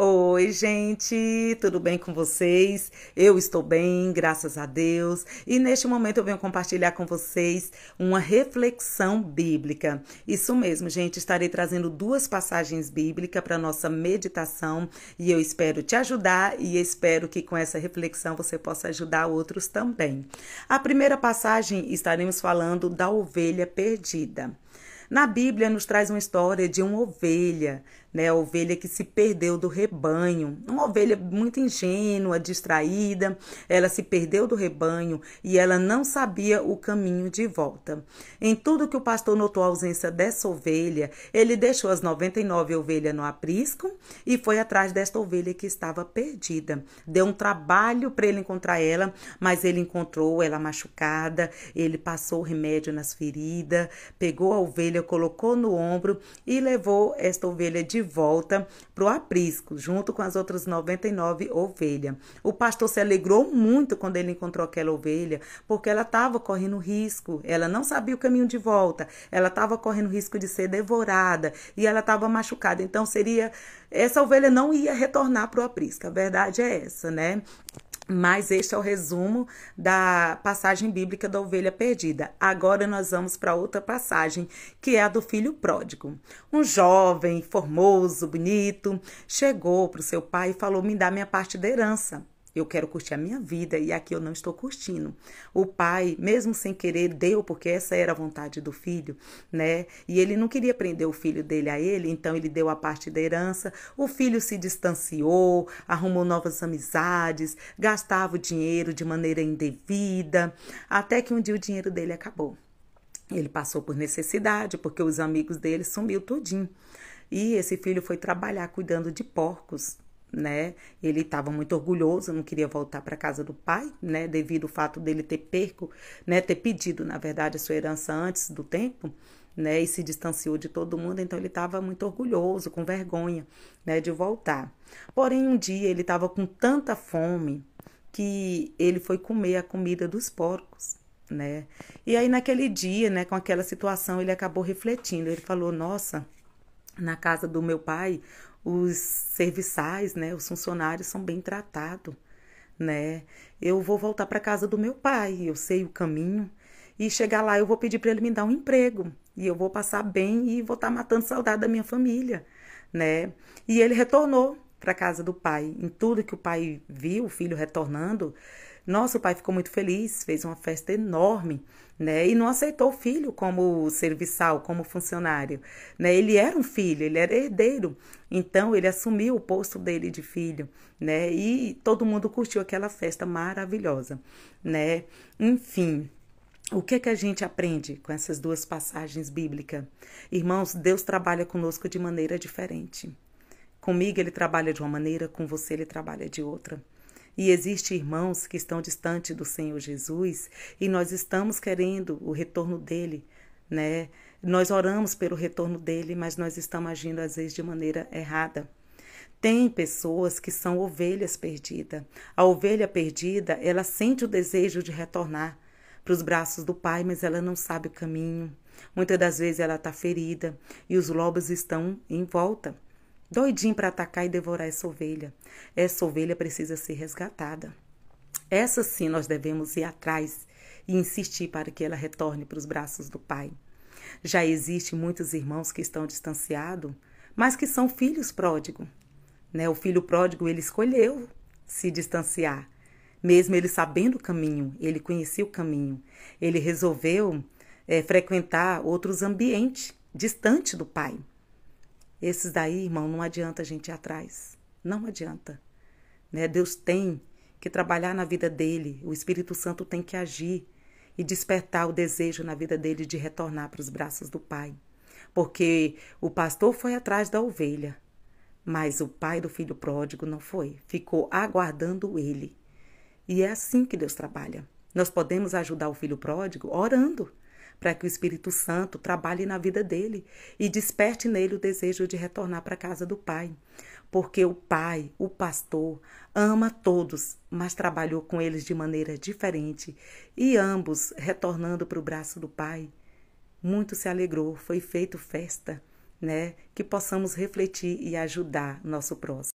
Oi, gente, tudo bem com vocês? Eu estou bem, graças a Deus. E neste momento eu venho compartilhar com vocês uma reflexão bíblica. Isso mesmo, gente, estarei trazendo duas passagens bíblicas para nossa meditação e eu espero te ajudar e espero que com essa reflexão você possa ajudar outros também. A primeira passagem estaremos falando da ovelha perdida. Na Bíblia nos traz uma história de uma ovelha né? A ovelha que se perdeu do rebanho, uma ovelha muito ingênua, distraída, ela se perdeu do rebanho e ela não sabia o caminho de volta. Em tudo que o pastor notou a ausência dessa ovelha, ele deixou as 99 ovelhas no aprisco e foi atrás desta ovelha que estava perdida. Deu um trabalho para ele encontrar ela, mas ele encontrou ela machucada, ele passou o remédio nas feridas, pegou a ovelha, colocou no ombro e levou esta ovelha de de volta para o aprisco, junto com as outras 99 ovelhas. O pastor se alegrou muito quando ele encontrou aquela ovelha, porque ela estava correndo risco, ela não sabia o caminho de volta, ela estava correndo risco de ser devorada e ela estava machucada. Então, seria. Essa ovelha não ia retornar para o aprisco, a verdade é essa, né? Mas este é o resumo da passagem bíblica da ovelha perdida. Agora nós vamos para outra passagem, que é a do filho pródigo. Um jovem, formoso, bonito, chegou para o seu pai e falou: Me dá minha parte da herança. Eu quero curtir a minha vida e aqui eu não estou curtindo. O pai, mesmo sem querer, deu, porque essa era a vontade do filho, né? E ele não queria prender o filho dele a ele, então ele deu a parte da herança. O filho se distanciou, arrumou novas amizades, gastava o dinheiro de maneira indevida, até que um dia o dinheiro dele acabou. Ele passou por necessidade, porque os amigos dele sumiu todinho. E esse filho foi trabalhar cuidando de porcos, né? Ele estava muito orgulhoso, não queria voltar para casa do pai, né? Devido ao fato dele ter perco, né? Ter pedido, na verdade, a sua herança antes do tempo, né? E se distanciou de todo mundo, então ele estava muito orgulhoso, com vergonha, né? De voltar. Porém, um dia ele estava com tanta fome que ele foi comer a comida dos porcos. Né? E aí naquele dia, né, com aquela situação, ele acabou refletindo. Ele falou: "Nossa, na casa do meu pai, os serviçais, né, os funcionários são bem tratados, né? Eu vou voltar para casa do meu pai, eu sei o caminho e chegar lá eu vou pedir para ele me dar um emprego e eu vou passar bem e vou estar tá matando saudade da minha família, né? E ele retornou para casa do pai. Em tudo que o pai viu, o filho retornando, nosso pai ficou muito feliz, fez uma festa enorme, né? E não aceitou o filho como serviçal, como funcionário, né? Ele era um filho, ele era herdeiro. Então ele assumiu o posto dele de filho, né? E todo mundo curtiu aquela festa maravilhosa, né? Enfim, o que é que a gente aprende com essas duas passagens bíblicas? Irmãos, Deus trabalha conosco de maneira diferente. Comigo ele trabalha de uma maneira, com você ele trabalha de outra. E existem irmãos que estão distante do Senhor Jesus e nós estamos querendo o retorno dele, né? Nós oramos pelo retorno dele, mas nós estamos agindo às vezes de maneira errada. Tem pessoas que são ovelhas perdidas. A ovelha perdida, ela sente o desejo de retornar para os braços do pai, mas ela não sabe o caminho. Muitas das vezes ela está ferida e os lobos estão em volta doidinho para atacar e devorar essa ovelha. Essa ovelha precisa ser resgatada. Essa sim nós devemos ir atrás e insistir para que ela retorne para os braços do Pai. Já existem muitos irmãos que estão distanciados, mas que são filhos pródigo. Né? O filho pródigo ele escolheu se distanciar, mesmo ele sabendo o caminho, ele conhecia o caminho, ele resolveu é, frequentar outros ambientes distante do Pai. Esses daí, irmão, não adianta a gente ir atrás. Não adianta. Né? Deus tem que trabalhar na vida dele, o Espírito Santo tem que agir e despertar o desejo na vida dele de retornar para os braços do Pai. Porque o pastor foi atrás da ovelha, mas o pai do filho pródigo não foi, ficou aguardando ele. E é assim que Deus trabalha. Nós podemos ajudar o filho pródigo orando para que o Espírito Santo trabalhe na vida dele e desperte nele o desejo de retornar para a casa do Pai. Porque o Pai, o pastor, ama todos, mas trabalhou com eles de maneira diferente e ambos, retornando para o braço do Pai, muito se alegrou, foi feito festa, né? Que possamos refletir e ajudar nosso próximo.